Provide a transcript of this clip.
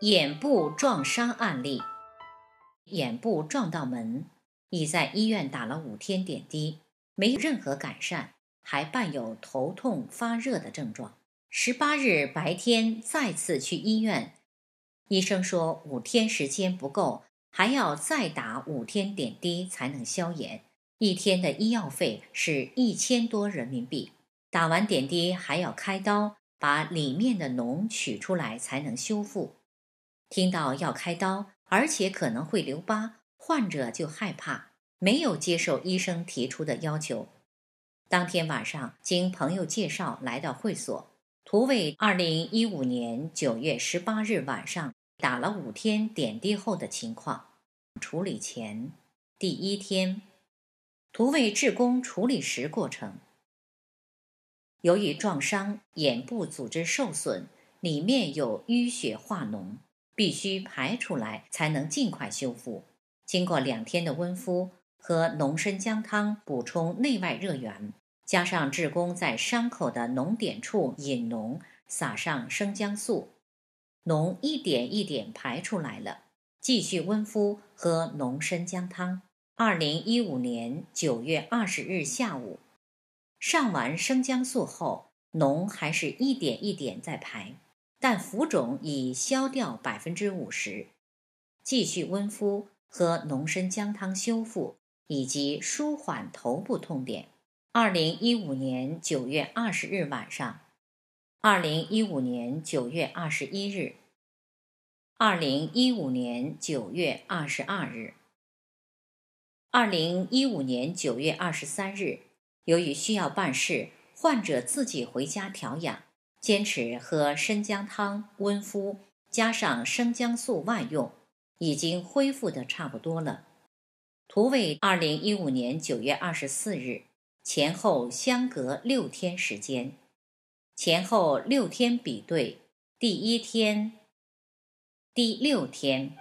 眼部撞伤案例，眼部撞到门，已在医院打了五天点滴，没有任何改善，还伴有头痛、发热的症状。十八日白天再次去医院，医生说五天时间不够，还要再打五天点滴才能消炎。一天的医药费是一千多人民币。打完点滴还要开刀，把里面的脓取出来才能修复。听到要开刀，而且可能会留疤，患者就害怕，没有接受医生提出的要求。当天晚上，经朋友介绍来到会所。图为2015年9月18日晚上打了五天点滴后的情况。处理前第一天，图为治工处理时过程。由于撞伤，眼部组织受损，里面有淤血化脓。必须排出来，才能尽快修复。经过两天的温敷和浓参姜汤补充内外热源，加上志工在伤口的脓点处引脓，撒上生姜素，脓一点一点排出来了。继续温敷和浓参姜汤。二零一五年九月二十日下午，上完生姜素后，脓还是一点一点在排。但浮肿已消掉百分之五十，继续温敷和浓参姜汤修复，以及舒缓头部痛点。二零一五年九月二十日晚上，二零一五年九月二十一日，二零一五年九月二十二日，二零一五年九月二十三日，由于需要办事，患者自己回家调养。坚持喝生姜汤温敷，加上生姜素外用，已经恢复的差不多了。图为二零一五年九月二十四日前后相隔六天时间，前后六天比对，第一天、第六天。